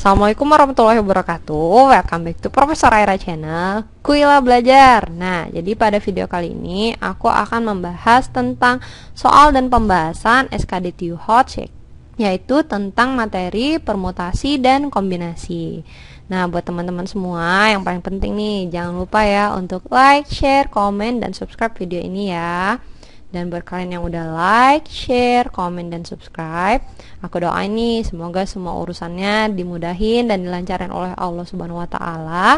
Assalamualaikum warahmatullahi wabarakatuh Welcome back to Profesor Aira Channel Kuila Belajar Nah, jadi pada video kali ini Aku akan membahas tentang soal dan pembahasan SKD TU Check, Yaitu tentang materi, permutasi, dan kombinasi Nah, buat teman-teman semua yang paling penting nih Jangan lupa ya untuk like, share, komen, dan subscribe video ini ya dan buat kalian yang udah like, share, komen, dan subscribe Aku doain nih semoga semua urusannya dimudahin dan dilancarkan oleh Allah Subhanahu Wa Taala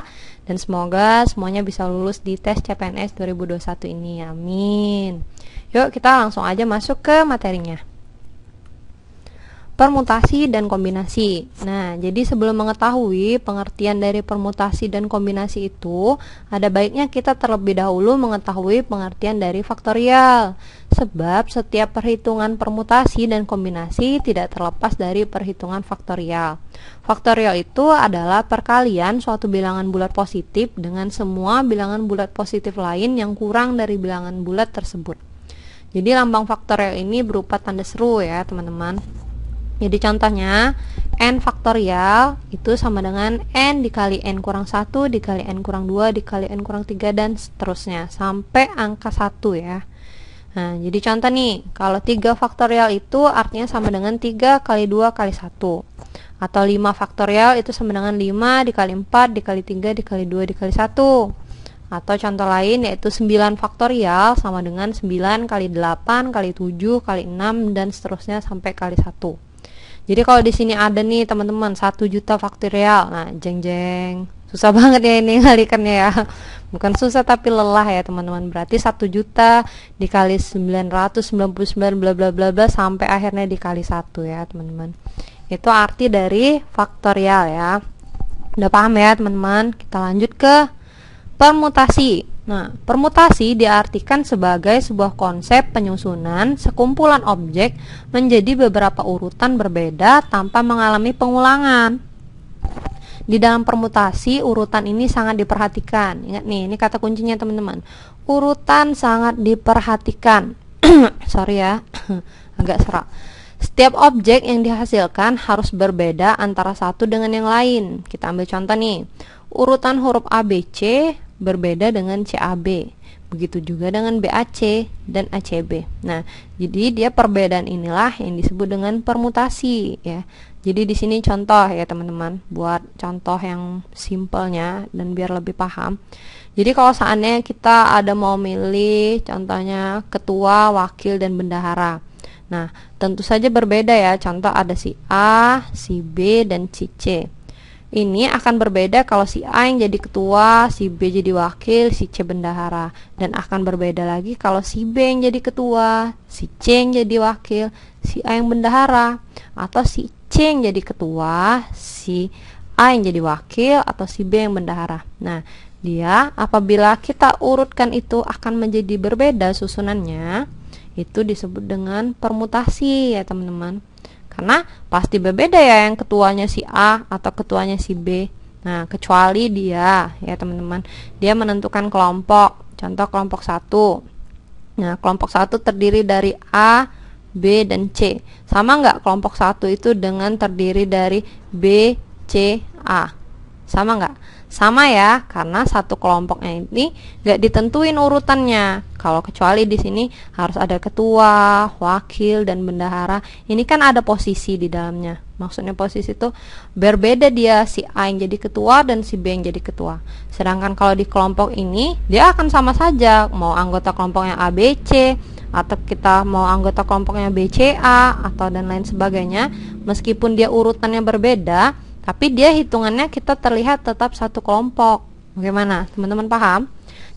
Dan semoga semuanya bisa lulus di tes CPNS 2021 ini, amin Yuk kita langsung aja masuk ke materinya permutasi dan kombinasi. Nah, jadi sebelum mengetahui pengertian dari permutasi dan kombinasi itu, ada baiknya kita terlebih dahulu mengetahui pengertian dari faktorial. Sebab setiap perhitungan permutasi dan kombinasi tidak terlepas dari perhitungan faktorial. Faktorial itu adalah perkalian suatu bilangan bulat positif dengan semua bilangan bulat positif lain yang kurang dari bilangan bulat tersebut. Jadi lambang faktorial ini berupa tanda seru ya, teman-teman. Jadi contohnya n faktorial itu sama dengan n dikali n kurang 1 dikali n kurang 2 dikali n kurang 3 dan seterusnya sampai angka 1 ya. Nah, jadi contoh nih, kalau 3 faktorial itu artinya sama dengan 3 kali 2 kali 1. Atau 5 faktorial itu sama dengan 5 dikali 4 dikali 3 dikali 2 dikali 1. Atau contoh lain yaitu 9 faktorial sama dengan 9 kali 8 kali 7 kali 6 dan seterusnya sampai kali 1. Jadi kalau di sini ada nih teman-teman satu juta faktorial. Nah, jeng jeng. Susah banget ya ini ngalikannya ya. Bukan susah tapi lelah ya teman-teman. Berarti satu juta dikali 999 bla bla bla bla sampai akhirnya dikali satu ya, teman-teman. Itu arti dari faktorial ya. Udah paham ya, teman-teman? Kita lanjut ke permutasi. Nah, permutasi diartikan sebagai sebuah konsep penyusunan sekumpulan objek menjadi beberapa urutan berbeda tanpa mengalami pengulangan. Di dalam permutasi, urutan ini sangat diperhatikan. Ingat nih, ini kata kuncinya teman-teman. Urutan sangat diperhatikan. Sorry ya, agak serak. Setiap objek yang dihasilkan harus berbeda antara satu dengan yang lain. Kita ambil contoh nih. Urutan huruf ABC berbeda dengan CAB. Begitu juga dengan BAC dan ACB. Nah, jadi dia perbedaan inilah yang disebut dengan permutasi ya. Jadi di sini contoh ya teman-teman, buat contoh yang simpelnya dan biar lebih paham. Jadi kalau seandainya kita ada mau milih contohnya ketua, wakil dan bendahara. Nah, tentu saja berbeda ya. Contoh ada si A, si B dan si C ini akan berbeda kalau si A yang jadi ketua, si B jadi wakil, si C bendahara dan akan berbeda lagi kalau si B yang jadi ketua, si C yang jadi wakil, si A yang bendahara atau si C yang jadi ketua, si A yang jadi wakil atau si B yang bendahara. Nah, dia apabila kita urutkan itu akan menjadi berbeda susunannya. Itu disebut dengan permutasi ya, teman-teman. Karena pasti berbeda ya yang ketuanya si A atau ketuanya si B. Nah, kecuali dia ya teman-teman, dia menentukan kelompok. Contoh kelompok 1. Nah, kelompok 1 terdiri dari A, B dan C. Sama nggak kelompok 1 itu dengan terdiri dari B, C, A? Sama nggak? sama ya karena satu kelompoknya ini nggak ditentuin urutannya kalau kecuali di sini harus ada ketua wakil dan bendahara ini kan ada posisi di dalamnya maksudnya posisi itu berbeda dia si A yang jadi ketua dan si B yang jadi ketua sedangkan kalau di kelompok ini dia akan sama saja mau anggota kelompoknya ABC atau kita mau anggota kelompoknya BCA atau dan lain sebagainya meskipun dia urutannya berbeda tapi dia hitungannya kita terlihat tetap satu kelompok. Bagaimana? Teman-teman paham?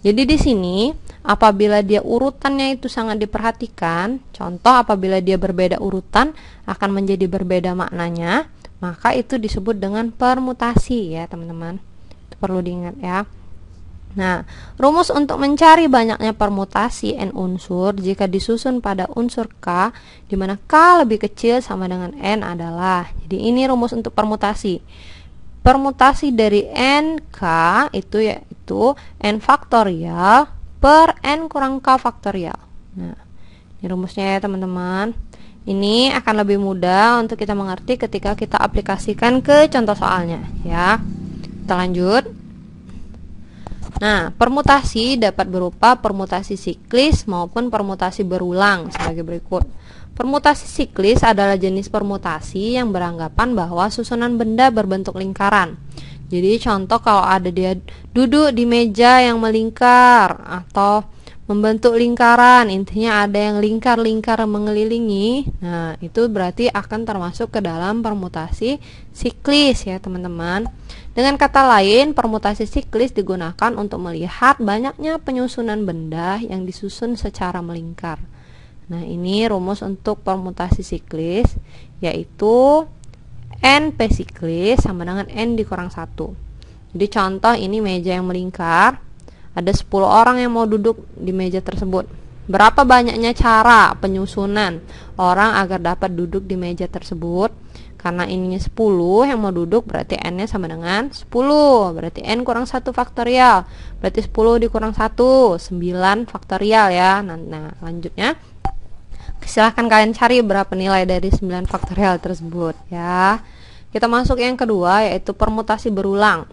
Jadi di sini apabila dia urutannya itu sangat diperhatikan, contoh apabila dia berbeda urutan akan menjadi berbeda maknanya, maka itu disebut dengan permutasi ya, teman-teman. Itu perlu diingat ya. Nah, rumus untuk mencari banyaknya permutasi n unsur jika disusun pada unsur k di mana k lebih kecil sama dengan n adalah. Jadi ini rumus untuk permutasi. Permutasi dari n k itu yaitu n faktorial per n kurang k faktorial. Nah, ini rumusnya ya teman-teman. Ini akan lebih mudah untuk kita mengerti ketika kita aplikasikan ke contoh soalnya ya. Kita lanjut. Nah, permutasi dapat berupa permutasi siklis maupun permutasi berulang sebagai berikut. Permutasi siklis adalah jenis permutasi yang beranggapan bahwa susunan benda berbentuk lingkaran. Jadi contoh kalau ada dia duduk di meja yang melingkar atau membentuk lingkaran, intinya ada yang lingkar-lingkar mengelilingi. Nah, itu berarti akan termasuk ke dalam permutasi siklis ya, teman-teman. Dengan kata lain, permutasi siklis digunakan untuk melihat banyaknya penyusunan benda yang disusun secara melingkar. Nah, ini rumus untuk permutasi siklis yaitu n p siklis sama dengan n dikurang 1. Jadi contoh ini meja yang melingkar, ada 10 orang yang mau duduk di meja tersebut. Berapa banyaknya cara penyusunan orang agar dapat duduk di meja tersebut? Karena ininya 10, yang mau duduk berarti n-nya sama dengan 10. Berarti n kurang 1 faktorial. Berarti 10 dikurang 1, 9 faktorial ya. Nah, nah lanjutnya silahkan kalian cari berapa nilai dari 9 faktorial tersebut ya. Kita masuk yang kedua yaitu permutasi berulang.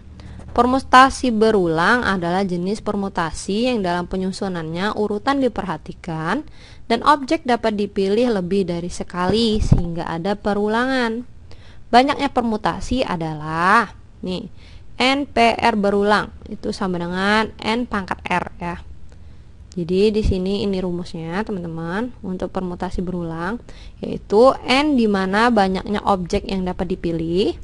Permutasi berulang adalah jenis permutasi yang dalam penyusunannya urutan diperhatikan dan objek dapat dipilih lebih dari sekali sehingga ada perulangan. Banyaknya permutasi adalah nih NPR berulang itu sama dengan N pangkat R ya. Jadi di sini ini rumusnya teman-teman untuk permutasi berulang yaitu n dimana banyaknya objek yang dapat dipilih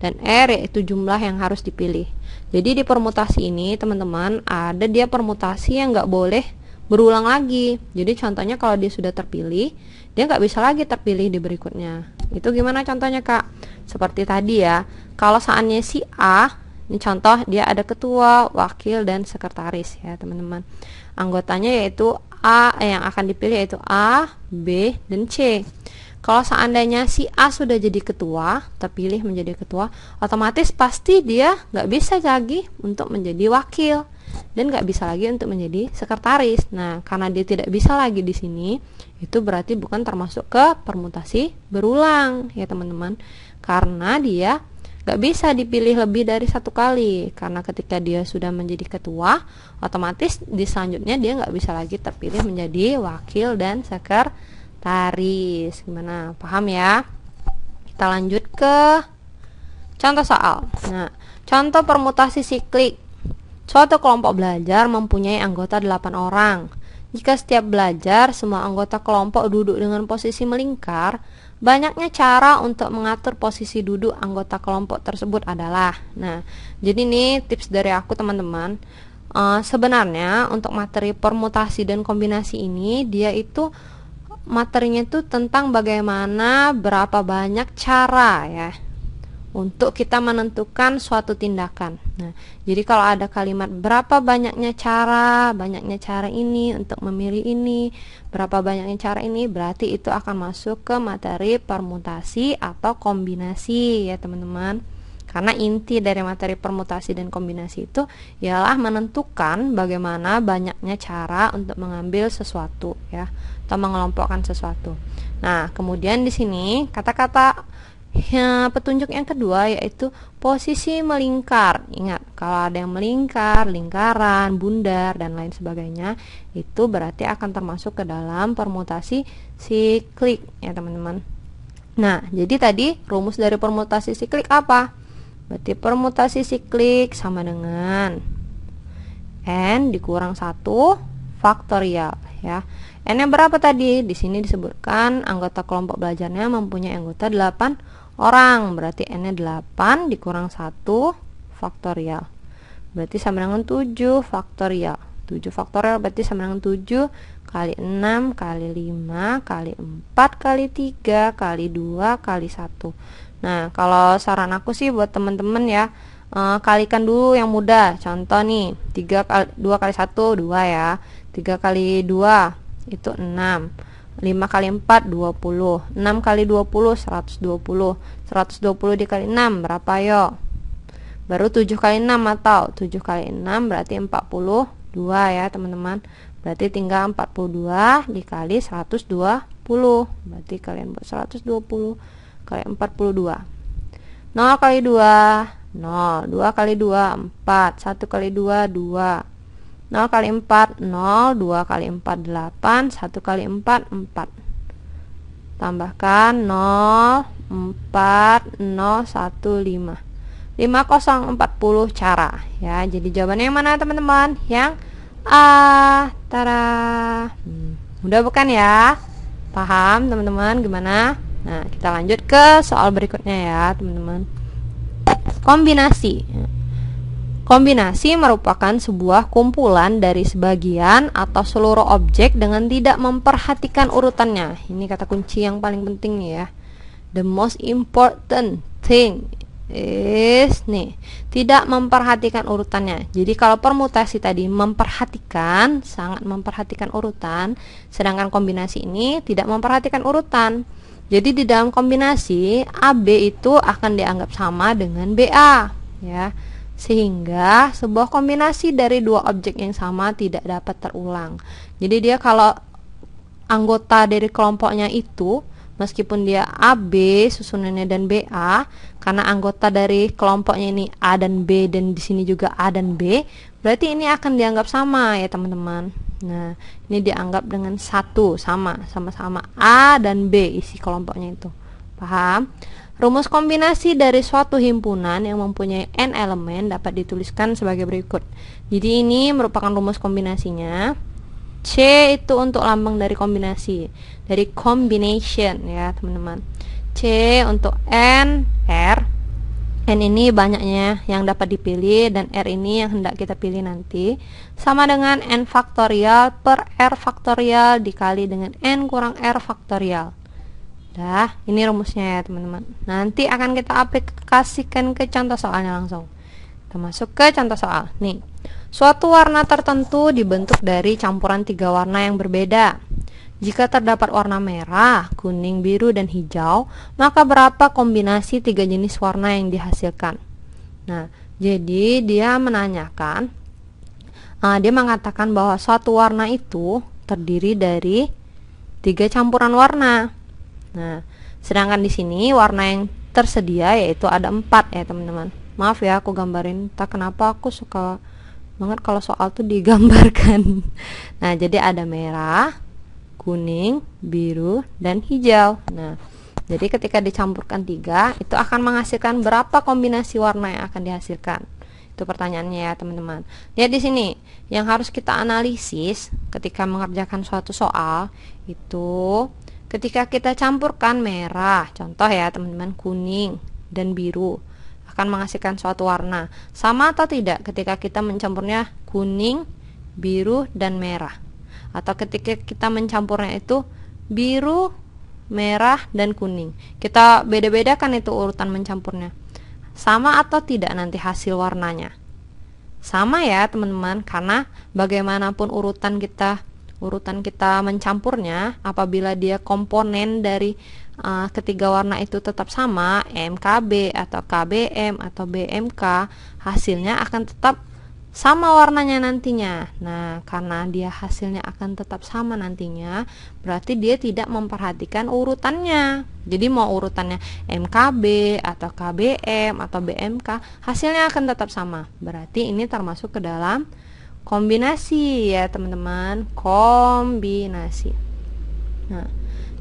dan r yaitu jumlah yang harus dipilih. Jadi di permutasi ini teman-teman ada dia permutasi yang nggak boleh berulang lagi. Jadi contohnya kalau dia sudah terpilih dia nggak bisa lagi terpilih di berikutnya itu gimana contohnya kak seperti tadi ya kalau saatnya si A ini contoh dia ada ketua wakil dan sekretaris ya teman-teman anggotanya yaitu A eh, yang akan dipilih yaitu A B dan C kalau seandainya si A sudah jadi ketua, terpilih menjadi ketua, otomatis pasti dia nggak bisa lagi untuk menjadi wakil dan nggak bisa lagi untuk menjadi sekretaris. Nah, karena dia tidak bisa lagi di sini, itu berarti bukan termasuk ke permutasi berulang ya teman-teman, karena dia nggak bisa dipilih lebih dari satu kali karena ketika dia sudah menjadi ketua otomatis di selanjutnya dia nggak bisa lagi terpilih menjadi wakil dan sekretaris. Taris. Gimana? Paham ya? Kita lanjut ke contoh soal. Nah, contoh permutasi siklik. Suatu kelompok belajar mempunyai anggota 8 orang. Jika setiap belajar semua anggota kelompok duduk dengan posisi melingkar, banyaknya cara untuk mengatur posisi duduk anggota kelompok tersebut adalah. Nah, jadi nih tips dari aku teman-teman. Uh, sebenarnya untuk materi permutasi dan kombinasi ini dia itu materinya itu tentang bagaimana berapa banyak cara ya untuk kita menentukan suatu tindakan. Nah, jadi kalau ada kalimat berapa banyaknya cara, banyaknya cara ini untuk memilih ini, berapa banyaknya cara ini, berarti itu akan masuk ke materi permutasi atau kombinasi ya, teman-teman. Karena inti dari materi permutasi dan kombinasi itu ialah menentukan bagaimana banyaknya cara untuk mengambil sesuatu ya atau mengelompokkan sesuatu. Nah, kemudian di sini kata-kata ya, petunjuk yang kedua yaitu posisi melingkar. Ingat, kalau ada yang melingkar, lingkaran, bundar dan lain sebagainya, itu berarti akan termasuk ke dalam permutasi siklik ya, teman-teman. Nah, jadi tadi rumus dari permutasi siklik apa? Berarti permutasi siklik sama dengan n dikurang 1 faktorial ya. N-nya berapa tadi? Di sini disebutkan anggota kelompok belajarnya mempunyai anggota 8 orang. Berarti N-nya 8 dikurang 1 faktorial. Berarti sama dengan 7 faktorial. 7 faktorial berarti sama dengan 7 kali 6 kali 5 kali 4 kali 3 kali 2 kali 1. Nah, kalau saran aku sih buat teman-teman ya, uh, kalikan dulu yang mudah. Contoh nih, 3 kali 2 ya. kali 1 2 ya. 3 kali 2 itu 6. 5 kali 4 20. 6 kali 20 120. 120 dikali 6 berapa yo? Baru 7 kali 6 atau 7 kali 6 berarti 42 ya, teman-teman. Berarti tinggal 42 dikali 120. Berarti kalian buat 120 kali 42 0 kali 2 0 2 kali 2 4 1 kali 2 2 0 kali 4 0 2 kali 4 8 1 kali 4 4 tambahkan 0 4 0 1 5 5040 cara ya. Jadi jawabannya yang mana teman-teman? Yang A. Tara. Hmm, mudah bukan ya? Paham teman-teman gimana? Nah, kita lanjut ke soal berikutnya ya, teman-teman. Kombinasi. Kombinasi merupakan sebuah kumpulan dari sebagian atau seluruh objek dengan tidak memperhatikan urutannya. Ini kata kunci yang paling penting nih ya. The most important thing is nih tidak memperhatikan urutannya. Jadi kalau permutasi tadi memperhatikan, sangat memperhatikan urutan, sedangkan kombinasi ini tidak memperhatikan urutan. Jadi di dalam kombinasi AB itu akan dianggap sama dengan BA ya. Sehingga sebuah kombinasi dari dua objek yang sama tidak dapat terulang. Jadi dia kalau anggota dari kelompoknya itu meskipun dia AB susunannya dan BA karena anggota dari kelompoknya ini A dan B dan di sini juga A dan B berarti ini akan dianggap sama ya teman-teman Nah, ini dianggap dengan satu sama, sama-sama A dan B isi kelompoknya itu. Paham? Rumus kombinasi dari suatu himpunan yang mempunyai n elemen dapat dituliskan sebagai berikut. Jadi ini merupakan rumus kombinasinya. C itu untuk lambang dari kombinasi, dari combination ya, teman-teman. C untuk n, R, N ini banyaknya yang dapat dipilih dan R ini yang hendak kita pilih nanti sama dengan N faktorial per R faktorial dikali dengan N kurang R faktorial dah ini rumusnya ya teman-teman nanti akan kita aplikasikan ke contoh soalnya langsung kita masuk ke contoh soal nih suatu warna tertentu dibentuk dari campuran tiga warna yang berbeda jika terdapat warna merah, kuning, biru, dan hijau, maka berapa kombinasi tiga jenis warna yang dihasilkan? Nah, jadi dia menanyakan, uh, dia mengatakan bahwa suatu warna itu terdiri dari tiga campuran warna. Nah, sedangkan di sini warna yang tersedia yaitu ada empat ya teman-teman. Maaf ya aku gambarin, tak kenapa aku suka banget kalau soal tuh digambarkan. Nah, jadi ada merah, kuning, biru, dan hijau. Nah, jadi ketika dicampurkan tiga, itu akan menghasilkan berapa kombinasi warna yang akan dihasilkan? Itu pertanyaannya ya teman-teman. Lihat di sini, yang harus kita analisis ketika mengerjakan suatu soal itu ketika kita campurkan merah, contoh ya teman-teman, kuning dan biru akan menghasilkan suatu warna. Sama atau tidak ketika kita mencampurnya kuning, biru, dan merah? atau ketika kita mencampurnya itu biru, merah, dan kuning. Kita beda-bedakan itu urutan mencampurnya. Sama atau tidak nanti hasil warnanya. Sama ya teman-teman, karena bagaimanapun urutan kita urutan kita mencampurnya, apabila dia komponen dari uh, ketiga warna itu tetap sama, MKB atau KBM atau BMK, hasilnya akan tetap sama warnanya nantinya. Nah, karena dia hasilnya akan tetap sama nantinya, berarti dia tidak memperhatikan urutannya. Jadi mau urutannya MKB atau KBM atau BMK, hasilnya akan tetap sama. Berarti ini termasuk ke dalam kombinasi ya, teman-teman. Kombinasi. Nah,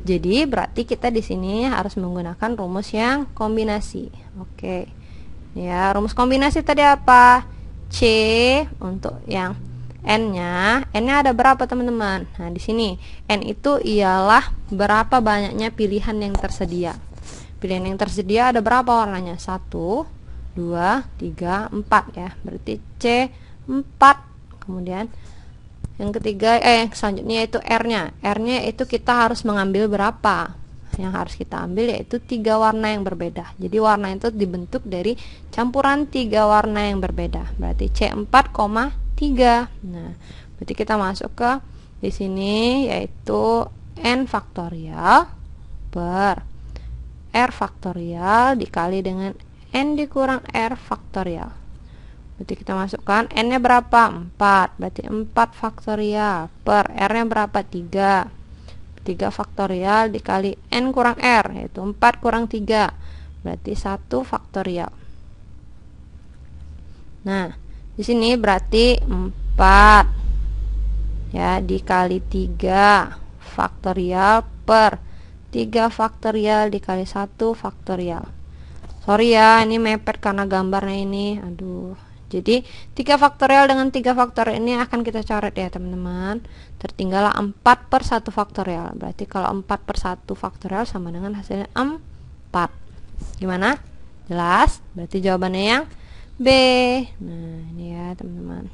jadi berarti kita di sini harus menggunakan rumus yang kombinasi. Oke. Ya, rumus kombinasi tadi apa? C untuk yang N-nya. N-nya ada berapa, teman-teman? Nah, di sini N itu ialah berapa banyaknya pilihan yang tersedia. Pilihan yang tersedia ada berapa warnanya? 1 2 3 4 ya. Berarti C 4. Kemudian yang ketiga eh selanjutnya itu R-nya. R-nya itu kita harus mengambil berapa? yang harus kita ambil yaitu tiga warna yang berbeda jadi warna itu dibentuk dari campuran tiga warna yang berbeda berarti C4, tiga. nah berarti kita masuk ke di sini yaitu N faktorial per R faktorial dikali dengan N dikurang R faktorial berarti kita masukkan N nya berapa? 4 berarti 4 faktorial per R nya berapa? 3 3 faktorial dikali N kurang R yaitu 4 kurang 3 berarti 1 faktorial nah di sini berarti 4 ya dikali 3 faktorial per 3 faktorial dikali 1 faktorial sorry ya ini mepet karena gambarnya ini aduh jadi 3 faktorial dengan 3 faktorial ini akan kita coret ya teman-teman Tertinggal 4 per 1 faktorial Berarti kalau 4 per 1 faktorial sama dengan hasilnya 4 Gimana? Jelas? Berarti jawabannya yang B Nah ini ya teman-teman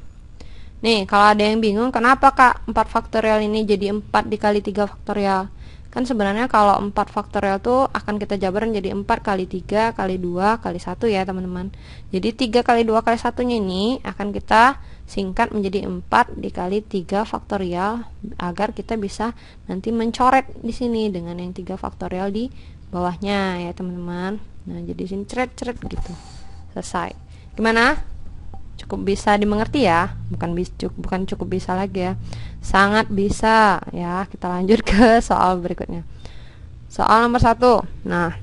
Nih kalau ada yang bingung kenapa kak 4 faktorial ini jadi 4 dikali 3 faktorial kan sebenarnya kalau 4 faktorial itu akan kita jabarin jadi 4 kali 3 kali 2 kali 1 ya teman-teman jadi 3 kali 2 kali 1 nya ini akan kita singkat menjadi 4 dikali 3 faktorial agar kita bisa nanti mencoret di sini dengan yang 3 faktorial di bawahnya ya teman-teman nah jadi sini ceret-ceret gitu selesai gimana cukup bisa dimengerti ya bukan cukup bukan cukup bisa lagi ya sangat bisa ya kita lanjut ke soal berikutnya soal nomor satu nah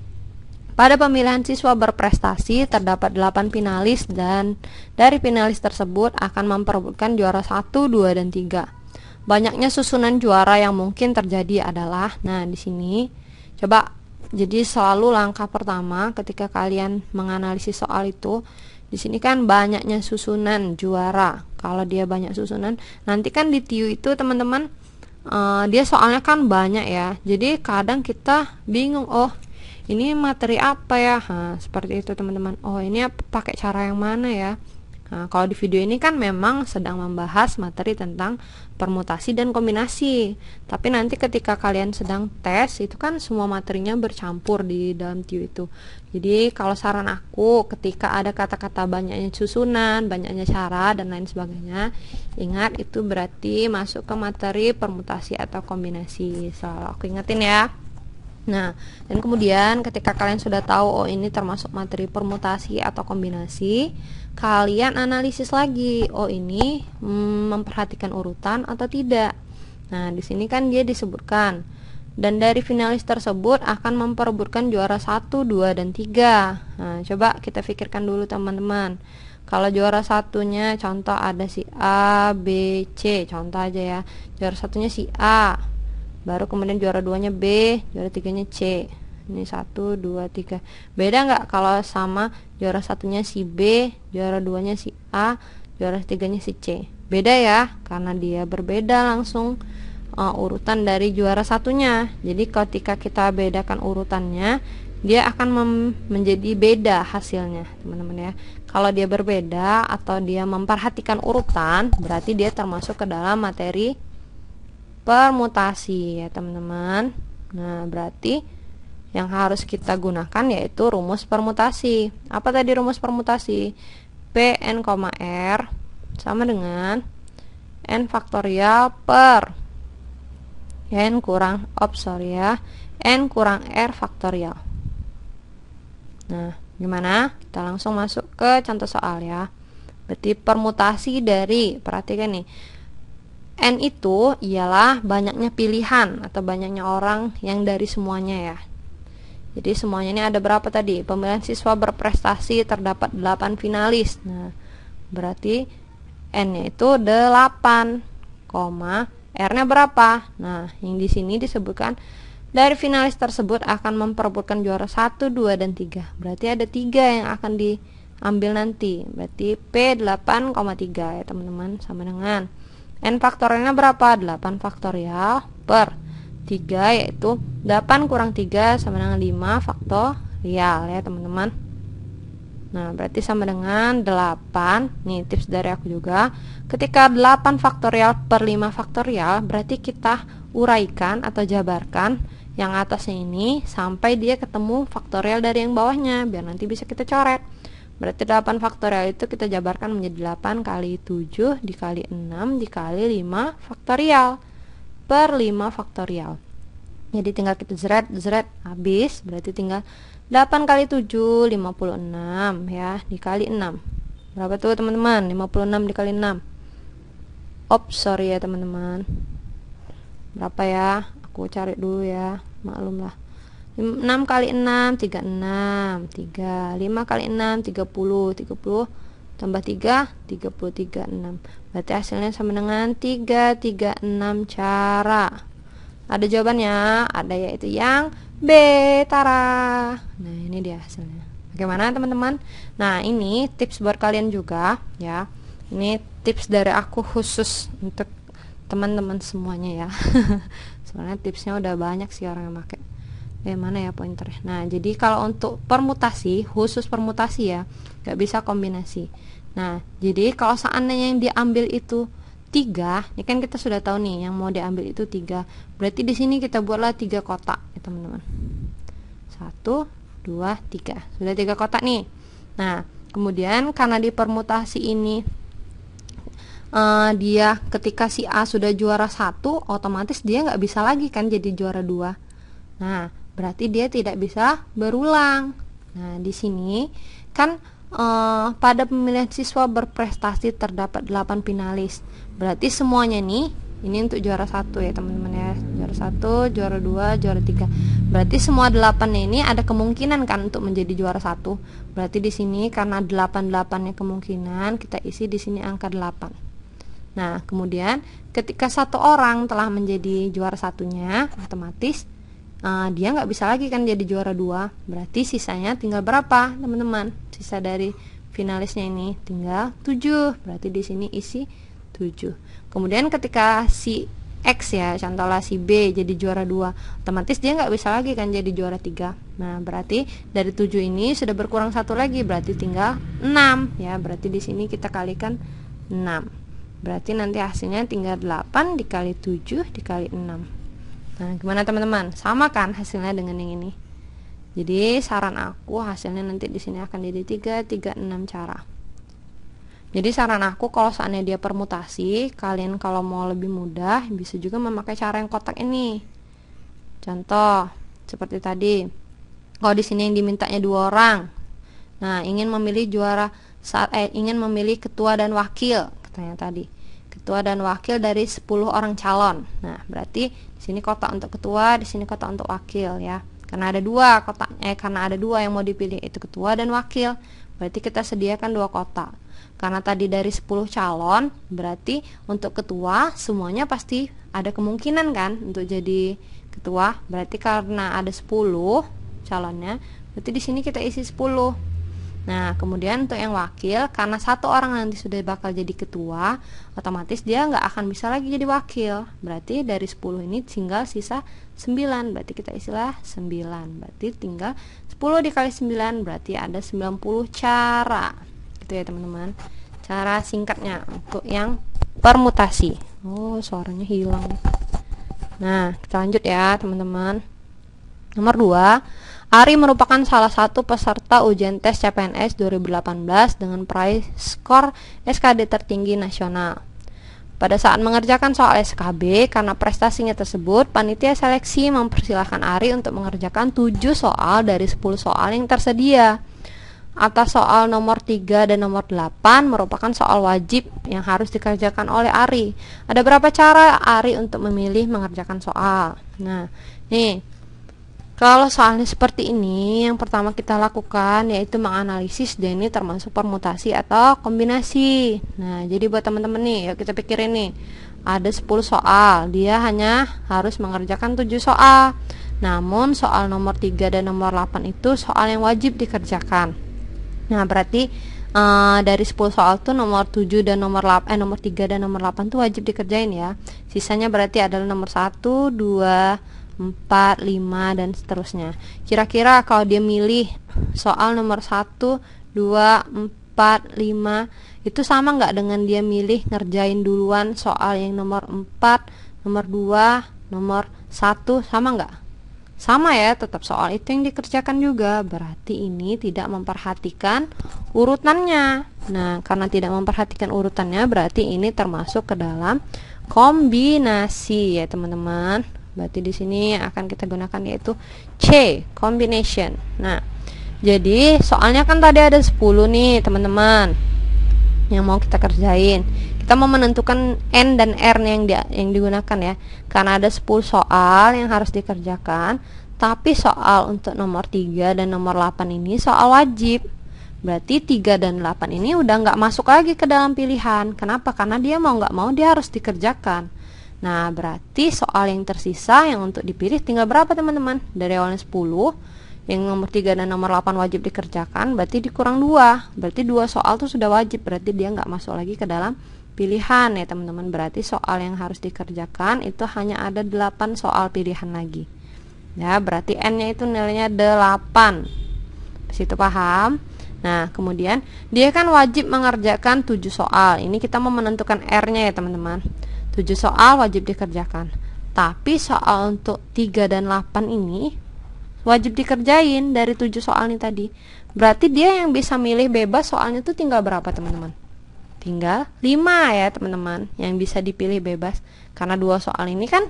pada pemilihan siswa berprestasi terdapat 8 finalis dan dari finalis tersebut akan memperebutkan juara 1, 2, dan 3. Banyaknya susunan juara yang mungkin terjadi adalah nah di sini coba jadi selalu langkah pertama ketika kalian menganalisis soal itu di sini kan banyaknya susunan juara. Kalau dia banyak susunan, nanti kan di TIU itu teman-teman uh, dia soalnya kan banyak ya. Jadi kadang kita bingung, oh ini materi apa ya? nah, seperti itu teman-teman. Oh ini pakai cara yang mana ya? Nah, kalau di video ini kan memang sedang membahas materi tentang permutasi dan kombinasi. Tapi nanti ketika kalian sedang tes itu kan semua materinya bercampur di dalam TIU itu. Jadi kalau saran aku ketika ada kata-kata banyaknya susunan, banyaknya cara dan lain sebagainya, ingat itu berarti masuk ke materi permutasi atau kombinasi. Selalu aku ingetin ya. Nah, dan kemudian ketika kalian sudah tahu oh ini termasuk materi permutasi atau kombinasi, kalian analisis lagi oh ini hmm, memperhatikan urutan atau tidak. Nah, di sini kan dia disebutkan dan dari finalis tersebut akan memperebutkan juara 1, 2, dan 3 nah, coba kita pikirkan dulu teman-teman kalau juara satunya contoh ada si A, B, C contoh aja ya juara satunya si A baru kemudian juara duanya B juara tiganya C ini satu dua tiga beda nggak kalau sama juara satunya si B juara duanya si A juara tiganya si C beda ya karena dia berbeda langsung uh, urutan dari juara satunya jadi ketika kita bedakan urutannya dia akan menjadi beda hasilnya teman-teman ya kalau dia berbeda atau dia memperhatikan urutan berarti dia termasuk ke dalam materi permutasi ya teman-teman nah berarti yang harus kita gunakan yaitu rumus permutasi apa tadi rumus permutasi Pn, R sama dengan N faktorial per N kurang oh sorry ya N kurang R faktorial nah gimana? Kita langsung masuk ke contoh soal ya. Berarti permutasi dari, perhatikan nih, N itu ialah banyaknya pilihan atau banyaknya orang yang dari semuanya ya. Jadi semuanya ini ada berapa tadi? Pemilihan siswa berprestasi terdapat 8 finalis. Nah, berarti N-nya itu 8, R-nya berapa? Nah, yang di sini disebutkan dari finalis tersebut akan memperebutkan juara 1, 2, dan 3. Berarti ada 3 yang akan diambil nanti. Berarti P 8,3 ya teman-teman sama dengan N faktorialnya berapa? 8 faktorial ya. per 3 yaitu 8 kurang 3 sama dengan 5 faktorial ya teman-teman Nah berarti sama dengan 8 Nih tips dari aku juga Ketika 8 faktorial per 5 faktorial Berarti kita uraikan atau jabarkan yang atasnya ini sampai dia ketemu faktorial dari yang bawahnya biar nanti bisa kita coret. Berarti 8 faktorial itu kita jabarkan menjadi 8 kali 7 dikali 6 dikali 5 faktorial per 5 faktorial. Jadi tinggal kita zret, zret, habis. Berarti tinggal 8 kali 7, 56 ya, dikali 6. Berapa tuh teman-teman? 56 dikali 6. Ops, sorry ya teman-teman. Berapa ya? Aku cari dulu ya, maklumlah. 6 kali 6 36 3 5 kali 6 30 30 tambah 3 33 6 berarti hasilnya sama dengan 3 36 cara ada jawabannya ada yaitu yang B Tara nah ini dia hasilnya bagaimana teman-teman nah ini tips buat kalian juga ya ini tips dari aku khusus untuk teman-teman semuanya ya sebenarnya tipsnya udah banyak sih orang yang pakai eh mana ya pointer nah jadi kalau untuk permutasi khusus permutasi ya nggak bisa kombinasi nah jadi kalau seandainya yang diambil itu tiga ini ya kan kita sudah tahu nih yang mau diambil itu tiga berarti di sini kita buatlah tiga kotak ya teman-teman satu dua tiga sudah tiga kotak nih nah kemudian karena di permutasi ini uh, dia ketika si A sudah juara satu otomatis dia nggak bisa lagi kan jadi juara dua nah berarti dia tidak bisa berulang. Nah, di sini kan eh, pada pemilihan siswa berprestasi terdapat 8 finalis. Berarti semuanya nih ini untuk juara satu ya teman-teman ya juara satu juara dua juara tiga berarti semua 8 ini ada kemungkinan kan untuk menjadi juara satu berarti di sini karena delapan delapannya kemungkinan kita isi di sini angka delapan nah kemudian ketika satu orang telah menjadi juara satunya otomatis uh, dia nggak bisa lagi kan jadi juara dua berarti sisanya tinggal berapa teman-teman sisa dari finalisnya ini tinggal 7 berarti di sini isi 7 kemudian ketika si X ya contohlah si B jadi juara dua otomatis dia nggak bisa lagi kan jadi juara tiga nah berarti dari 7 ini sudah berkurang satu lagi berarti tinggal 6 ya berarti di sini kita kalikan 6 berarti nanti hasilnya tinggal 8 dikali 7 dikali 6 Nah, gimana teman-teman? Sama kan hasilnya dengan yang ini? Jadi, saran aku hasilnya nanti di sini akan jadi 3, 3, 6 cara. Jadi, saran aku kalau seandainya dia permutasi, kalian kalau mau lebih mudah bisa juga memakai cara yang kotak ini. Contoh, seperti tadi. Kalau di sini yang dimintanya dua orang. Nah, ingin memilih juara saat eh, ingin memilih ketua dan wakil, katanya tadi ketua dan wakil dari 10 orang calon. Nah, berarti sini kotak untuk ketua di sini kotak untuk wakil ya karena ada dua kotak eh karena ada dua yang mau dipilih itu ketua dan wakil berarti kita sediakan dua kotak karena tadi dari 10 calon berarti untuk ketua semuanya pasti ada kemungkinan kan untuk jadi ketua berarti karena ada 10 calonnya berarti di sini kita isi 10 Nah, kemudian untuk yang wakil, karena satu orang nanti sudah bakal jadi ketua, otomatis dia nggak akan bisa lagi jadi wakil. Berarti dari 10 ini tinggal sisa 9, berarti kita istilah 9. Berarti tinggal 10 dikali 9, berarti ada 90 cara. Gitu ya, teman-teman. Cara singkatnya untuk yang permutasi. Oh, suaranya hilang. Nah, kita lanjut ya, teman-teman. Nomor 2, Ari merupakan salah satu peserta ujian tes CPNS 2018 dengan peraih skor SKD tertinggi nasional. Pada saat mengerjakan soal SKB, karena prestasinya tersebut, panitia seleksi mempersilahkan Ari untuk mengerjakan 7 soal dari 10 soal yang tersedia. Atas soal nomor 3 dan nomor 8 merupakan soal wajib yang harus dikerjakan oleh Ari. Ada berapa cara Ari untuk memilih mengerjakan soal? Nah, nih, kalau soalnya seperti ini, yang pertama kita lakukan yaitu menganalisis dan ini termasuk permutasi atau kombinasi. Nah, jadi buat teman-teman nih, yuk kita pikirin nih. Ada 10 soal, dia hanya harus mengerjakan 7 soal. Namun soal nomor 3 dan nomor 8 itu soal yang wajib dikerjakan. Nah, berarti Uh, dari 10 soal tuh nomor 7 dan nomor 8 eh nomor 3 dan nomor 8 tuh wajib dikerjain ya. Sisanya berarti adalah nomor 1, 2, 4, 5, dan seterusnya. Kira-kira kalau dia milih soal nomor 1, 2, 4, 5, itu sama nggak dengan dia milih ngerjain duluan soal yang nomor 4, nomor 2, nomor 1, sama nggak? Sama ya, tetap soal itu yang dikerjakan juga. Berarti ini tidak memperhatikan urutannya. Nah, karena tidak memperhatikan urutannya, berarti ini termasuk ke dalam kombinasi ya, teman-teman. Berarti di sini akan kita gunakan yaitu C, combination. Nah, jadi soalnya kan tadi ada 10 nih, teman-teman. Yang mau kita kerjain. Kita mau menentukan N dan R yang di, yang digunakan ya. Karena ada 10 soal yang harus dikerjakan, tapi soal untuk nomor 3 dan nomor 8 ini soal wajib. Berarti 3 dan 8 ini udah nggak masuk lagi ke dalam pilihan. Kenapa? Karena dia mau nggak mau dia harus dikerjakan. Nah, berarti soal yang tersisa yang untuk dipilih tinggal berapa teman-teman? Dari awalnya 10, yang nomor 3 dan nomor 8 wajib dikerjakan, berarti dikurang 2. Berarti 2 soal itu sudah wajib, berarti dia nggak masuk lagi ke dalam pilihan ya teman-teman. Berarti soal yang harus dikerjakan itu hanya ada 8 soal pilihan lagi. Ya, berarti N-nya itu nilainya 8. Situ paham? Nah, kemudian dia kan wajib mengerjakan 7 soal. Ini kita mau menentukan R-nya ya, teman-teman. 7 soal wajib dikerjakan. Tapi soal untuk 3 dan 8 ini wajib dikerjain dari 7 soal ini tadi. Berarti dia yang bisa milih bebas soalnya itu tinggal berapa, teman-teman? Tinggal 5 ya, teman-teman, yang bisa dipilih bebas. Karena dua soal ini kan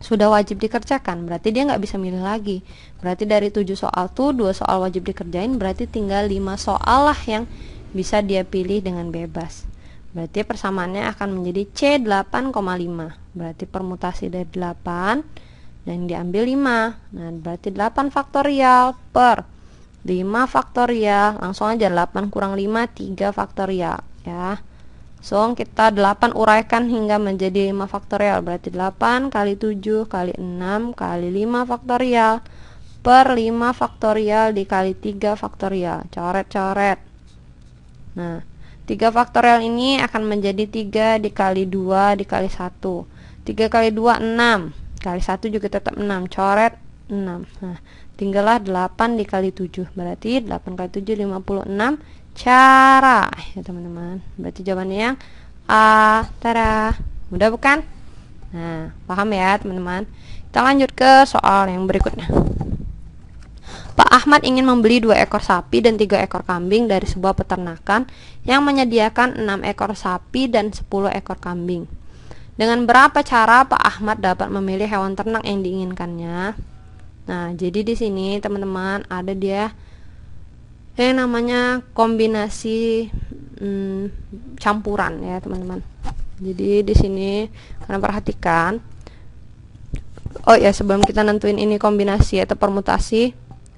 sudah wajib dikerjakan, berarti dia nggak bisa milih lagi. Berarti dari 7 soal tuh dua soal wajib dikerjain, berarti tinggal 5 soal lah yang bisa dia pilih dengan bebas. Berarti persamaannya akan menjadi C8,5. Berarti permutasi dari 8 dan diambil 5. Nah, berarti 8 faktorial per 5 faktorial. Langsung aja 8 kurang 5 3 faktorial ya. Langsung kita 8 uraikan hingga menjadi 5 faktorial. Berarti 8 kali 7 kali 6 kali 5 faktorial per 5 faktorial dikali 3 faktorial. Coret-coret. Nah, 3 faktorial ini akan menjadi 3 dikali 2 dikali 1. 3 kali 2 6, kali 1 juga tetap 6, coret 6. Nah, tinggallah 8 dikali 7. Berarti 8 kali 7 56 cara. Ya, teman-teman. Berarti jawabannya yang A. Tara. Mudah bukan? Nah, paham ya, teman-teman. Kita lanjut ke soal yang berikutnya. Pak Ahmad ingin membeli dua ekor sapi dan tiga ekor kambing dari sebuah peternakan yang menyediakan enam ekor sapi dan sepuluh ekor kambing. Dengan berapa cara Pak Ahmad dapat memilih hewan ternak yang diinginkannya? Nah, jadi di sini teman-teman ada dia yang eh, namanya kombinasi hmm, campuran ya teman-teman. Jadi di sini karena perhatikan. Oh ya sebelum kita nentuin ini kombinasi atau permutasi,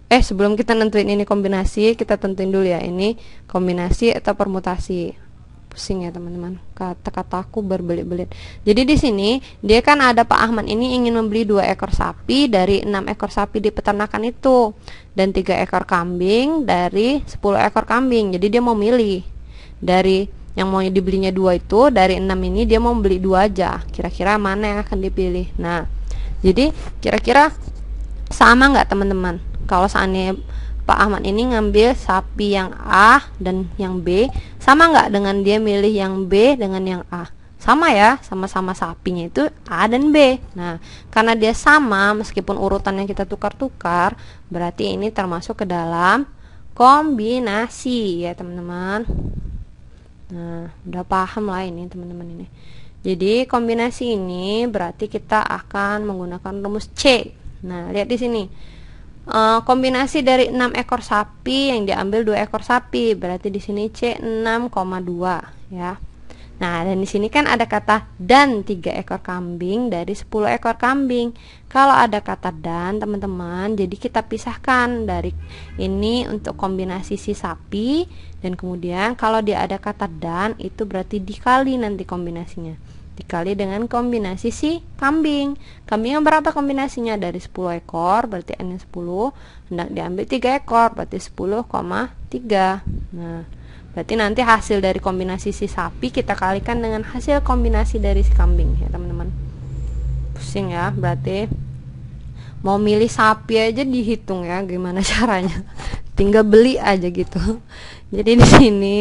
eh sebelum kita nentuin ini kombinasi kita tentuin dulu ya ini kombinasi atau permutasi pusing ya teman-teman kata-kataku berbelit-belit jadi di sini dia kan ada Pak Ahmad ini ingin membeli dua ekor sapi dari enam ekor sapi di peternakan itu dan tiga ekor kambing dari 10 ekor kambing jadi dia mau milih dari yang mau dibelinya dua itu dari enam ini dia mau beli dua aja kira-kira mana yang akan dipilih nah jadi kira-kira sama nggak teman-teman kalau seandainya Pak Ahmad ini ngambil sapi yang A dan yang B sama nggak dengan dia milih yang B dengan yang A sama ya sama-sama sapinya itu A dan B nah karena dia sama meskipun urutan yang kita tukar-tukar berarti ini termasuk ke dalam kombinasi ya teman-teman nah udah paham lah ini teman-teman ini jadi kombinasi ini berarti kita akan menggunakan rumus C nah lihat di sini Eh, kombinasi dari 6 ekor sapi yang diambil dua ekor sapi berarti di sini C 6,2 ya. Nah, dan di sini kan ada kata dan 3 ekor kambing dari 10 ekor kambing. Kalau ada kata dan, teman-teman, jadi kita pisahkan dari ini untuk kombinasi si sapi dan kemudian kalau dia ada kata dan itu berarti dikali nanti kombinasinya dikali dengan kombinasi si kambing. Kambingnya berapa kombinasinya? Dari 10 ekor, berarti N 10, hendak diambil 3 ekor, berarti 10,3. Nah, berarti nanti hasil dari kombinasi si sapi kita kalikan dengan hasil kombinasi dari si kambing ya teman-teman. Pusing ya, berarti mau milih sapi aja dihitung ya gimana caranya. Tinggal beli aja gitu. Jadi di sini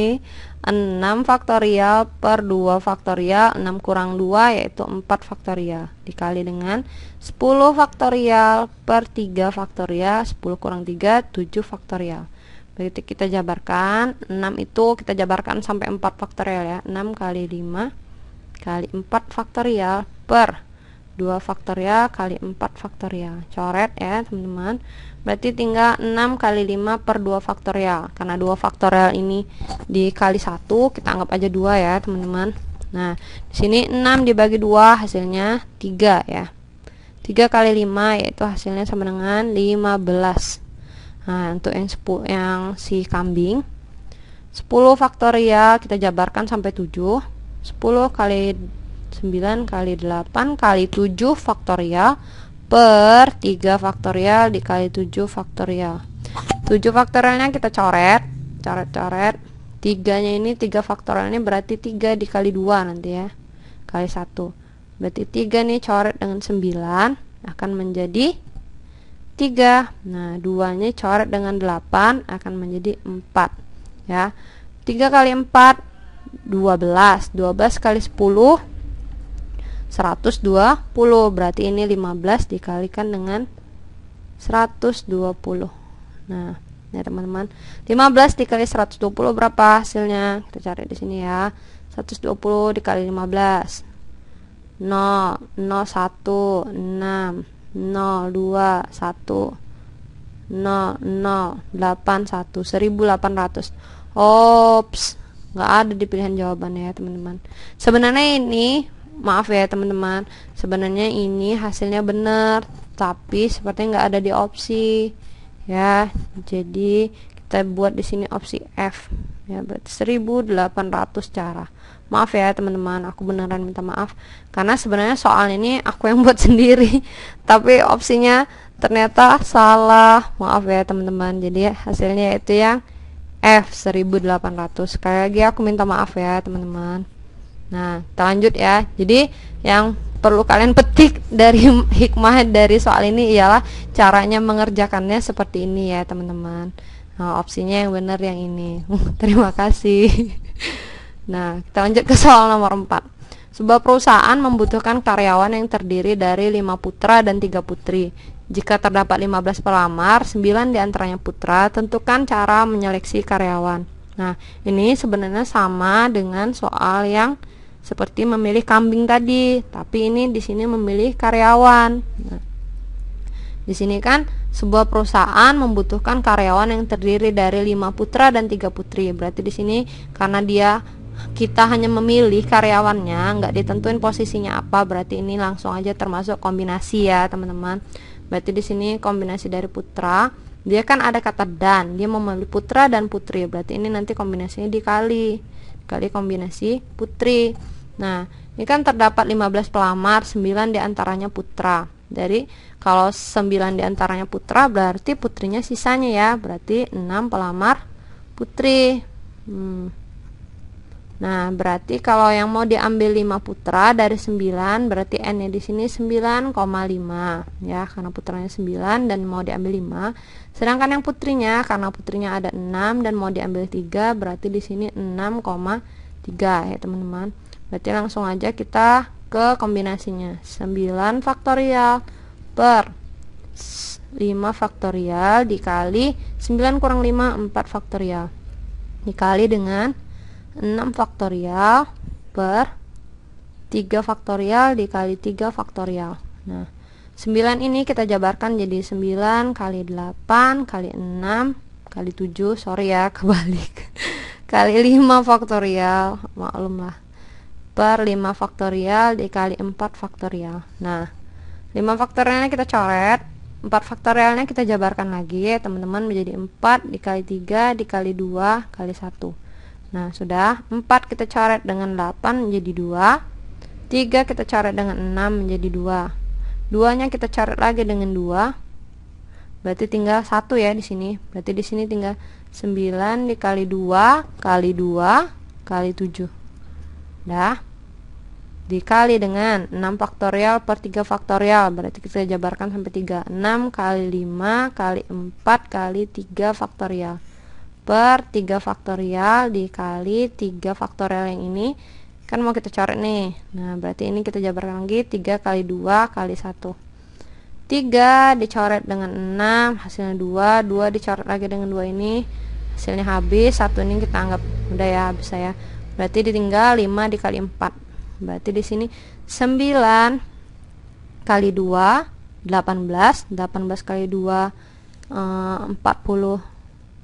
6 faktorial per 2 faktorial 6 kurang 2 yaitu 4 faktorial dikali dengan 10 faktorial per 3 faktorial 10 kurang 3 7 faktorial berarti kita jabarkan 6 itu kita jabarkan sampai 4 faktorial ya 6 kali 5 kali 4 faktorial per 2 faktorial ya kali 4 faktorial ya. coret ya teman-teman berarti tinggal 6 kali 5 per 2 faktorial ya. karena 2 faktorial ini dikali 1 kita anggap aja 2 ya teman-teman nah di sini 6 dibagi 2 hasilnya 3 ya 3 kali 5 yaitu hasilnya sama dengan 15 nah untuk yang, 10, yang si kambing 10 faktorial kita jabarkan sampai 7 10 kali 9 kali 8 kali 7 faktorial per 3 faktorial dikali 7 faktorial 7 faktorialnya kita coret coret-coret 3 nya ini 3 faktorialnya berarti 3 dikali 2 nanti ya kali 1 berarti 3 nih coret dengan 9 akan menjadi 3 nah 2 nya coret dengan 8 akan menjadi 4 ya 3 kali 4 12 12 kali 10 120 berarti ini 15 dikalikan dengan 120 nah ya teman-teman 15 dikali 120 berapa hasilnya kita cari di sini ya 120 dikali 15 0 0 1 6 0 2 1 0 0 8 1 1800 ops nggak ada di pilihan jawabannya ya teman-teman sebenarnya ini maaf ya teman-teman sebenarnya ini hasilnya benar tapi sepertinya nggak ada di opsi ya jadi kita buat di sini opsi F ya berarti 1800 cara maaf ya teman-teman aku beneran minta maaf karena sebenarnya soal ini aku yang buat sendiri tapi opsinya ternyata salah maaf ya teman-teman jadi hasilnya itu yang F1800 sekali lagi aku minta maaf ya teman-teman Nah, kita lanjut ya. Jadi yang perlu kalian petik dari hikmah dari soal ini ialah caranya mengerjakannya seperti ini ya, teman-teman. Nah, opsinya yang benar yang ini. Terima kasih. Nah, kita lanjut ke soal nomor 4. Sebuah perusahaan membutuhkan karyawan yang terdiri dari 5 putra dan 3 putri. Jika terdapat 15 pelamar, 9 diantaranya putra, tentukan cara menyeleksi karyawan. Nah, ini sebenarnya sama dengan soal yang seperti memilih kambing tadi, tapi ini di sini memilih karyawan. Nah, di sini kan sebuah perusahaan membutuhkan karyawan yang terdiri dari lima putra dan tiga putri. Berarti di sini karena dia kita hanya memilih karyawannya, nggak ditentuin posisinya apa, berarti ini langsung aja termasuk kombinasi ya, teman-teman. Berarti di sini kombinasi dari putra dia kan ada kata dan dia memilih putra dan putri berarti ini nanti kombinasinya dikali kali kombinasi putri nah ini kan terdapat 15 pelamar 9 diantaranya putra dari kalau 9 diantaranya putra berarti putrinya sisanya ya berarti 6 pelamar putri hmm. Nah, berarti kalau yang mau diambil 5 putra dari 9, berarti n-nya di sini 9,5 ya, karena putranya 9 dan mau diambil 5. Sedangkan yang putrinya karena putrinya ada 6 dan mau diambil 3, berarti di sini 6,3 ya, teman-teman. Berarti langsung aja kita ke kombinasinya. 9 faktorial per 5 faktorial dikali 9 kurang 5 4 faktorial dikali dengan 6 faktorial per 3 faktorial dikali 3 faktorial nah 9 ini kita jabarkan jadi 9 kali 8 kali 6 kali 7 sorry ya kebalik kali 5 faktorial maklumlah per 5 faktorial dikali 4 faktorial nah 5 faktorialnya kita coret 4 faktorialnya kita jabarkan lagi teman-teman menjadi 4 dikali 3 dikali 2 kali 1 Nah, sudah. 4 kita coret dengan 8 menjadi 2. 3 kita coret dengan 6 menjadi 2. 2-nya kita coret lagi dengan 2. Berarti tinggal 1 ya di sini. Berarti di sini tinggal 9 dikali 2 kali 2 kali 7. Dah. Dikali dengan 6 faktorial per 3 faktorial. Berarti kita jabarkan sampai 3. 6 kali 5 kali 4 kali 3 faktorial per 3 faktorial dikali 3 faktorial yang ini kan mau kita coret nih nah berarti ini kita jabarkan lagi 3 kali 2 kali 1 3 dicoret dengan 6 hasilnya 2 2 dicoret lagi dengan 2 ini hasilnya habis 1 ini kita anggap udah ya habis saya berarti ditinggal 5 dikali 4 berarti di sini 9 kali 2 18 18 kali 2 40 eh,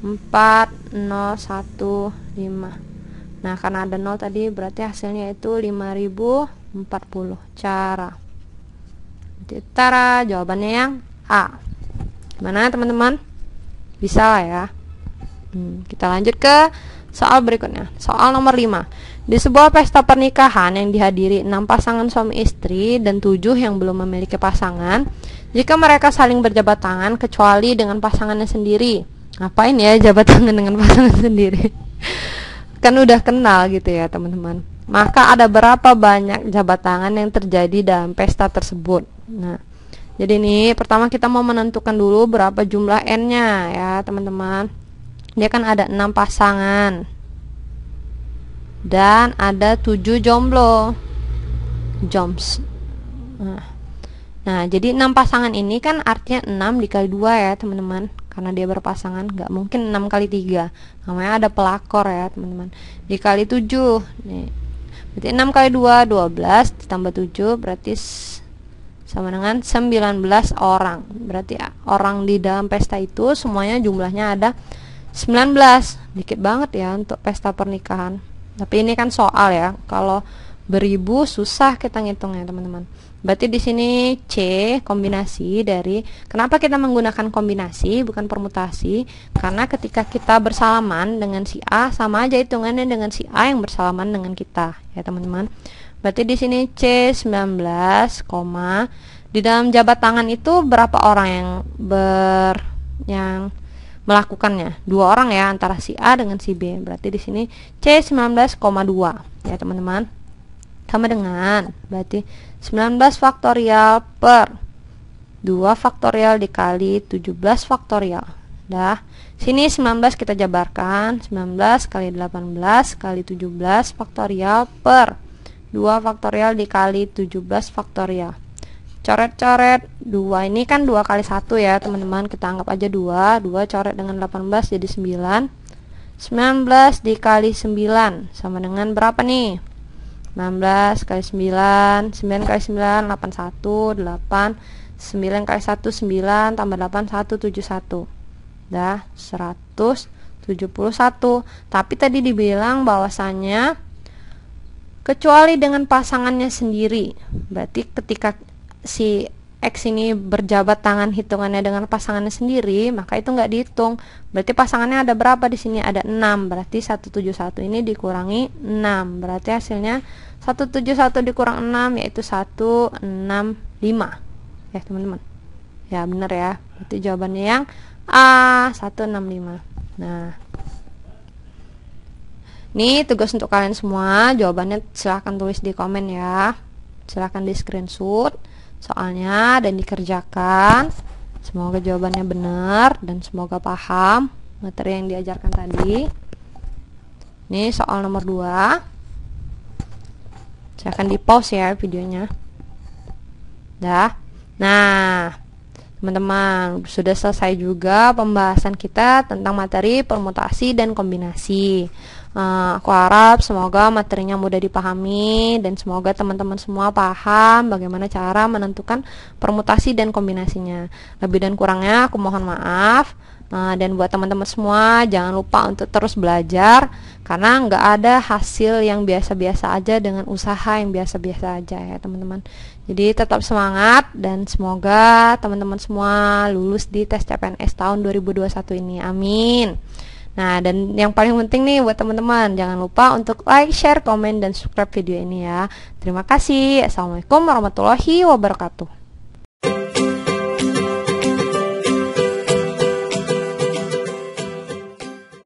4 0 1 5 nah karena ada 0 tadi berarti hasilnya itu 5040 cara tara jawabannya yang A gimana teman-teman bisa lah ya hmm, kita lanjut ke soal berikutnya soal nomor 5 di sebuah pesta pernikahan yang dihadiri 6 pasangan suami istri dan 7 yang belum memiliki pasangan jika mereka saling berjabat tangan kecuali dengan pasangannya sendiri ngapain ya jabat tangan dengan pasangan sendiri kan udah kenal gitu ya teman-teman maka ada berapa banyak jabat tangan yang terjadi dalam pesta tersebut nah jadi ini pertama kita mau menentukan dulu berapa jumlah n-nya ya teman-teman dia kan ada enam pasangan dan ada tujuh jomblo joms. nah, nah jadi enam pasangan ini kan artinya enam dikali dua ya teman-teman karena dia berpasangan nggak mungkin 6 kali 3 namanya ada pelakor ya teman-teman dikali 7 nih berarti 6 kali 2 12 ditambah 7 berarti sama dengan 19 orang berarti orang di dalam pesta itu semuanya jumlahnya ada 19 dikit banget ya untuk pesta pernikahan tapi ini kan soal ya kalau beribu susah kita ngitungnya teman-teman Berarti di sini C kombinasi dari kenapa kita menggunakan kombinasi bukan permutasi? Karena ketika kita bersalaman dengan si A sama aja hitungannya dengan si A yang bersalaman dengan kita, ya teman-teman. Berarti di sini C 19, di dalam jabat tangan itu berapa orang yang ber yang melakukannya? Dua orang ya antara si A dengan si B. Berarti di sini C 19,2 ya teman-teman sama dengan berarti 19 faktorial per 2 faktorial dikali 17 faktorial dah sini 19 kita jabarkan 19 kali 18 kali 17 faktorial per 2 faktorial dikali 17 faktorial coret-coret 2 ini kan 2 kali 1 ya teman-teman kita anggap aja 2 2 coret dengan 18 jadi 9 19 dikali 9 sama dengan berapa nih 16 kali 9 9 kali 9 81 8 9 kali 1 9 tambah 8 171 dah 171 tapi tadi dibilang bahwasannya kecuali dengan pasangannya sendiri berarti ketika si X ini berjabat tangan hitungannya dengan pasangannya sendiri, maka itu nggak dihitung. Berarti pasangannya ada berapa di sini? Ada 6. Berarti 171 ini dikurangi 6. Berarti hasilnya 171 dikurang 6 yaitu 165. Ya, teman-teman. Ya, benar ya. Berarti jawabannya yang A 165. Nah, ini tugas untuk kalian semua. Jawabannya silahkan tulis di komen ya. Silahkan di screenshot soalnya dan dikerjakan. Semoga jawabannya benar dan semoga paham materi yang diajarkan tadi. Ini soal nomor 2. Saya akan di-pause ya videonya. Dah. Nah, teman-teman, sudah selesai juga pembahasan kita tentang materi permutasi dan kombinasi. Eh, aku harap semoga materinya mudah dipahami dan semoga teman-teman semua paham bagaimana cara menentukan permutasi dan kombinasinya. Lebih dan kurangnya aku mohon maaf. Uh, dan buat teman-teman semua jangan lupa untuk terus belajar karena nggak ada hasil yang biasa-biasa aja dengan usaha yang biasa-biasa aja ya teman-teman. Jadi tetap semangat dan semoga teman-teman semua lulus di tes CPNS tahun 2021 ini. Amin. Nah, dan yang paling penting nih buat teman-teman, jangan lupa untuk like, share, komen, dan subscribe video ini ya. Terima kasih. Assalamualaikum warahmatullahi wabarakatuh.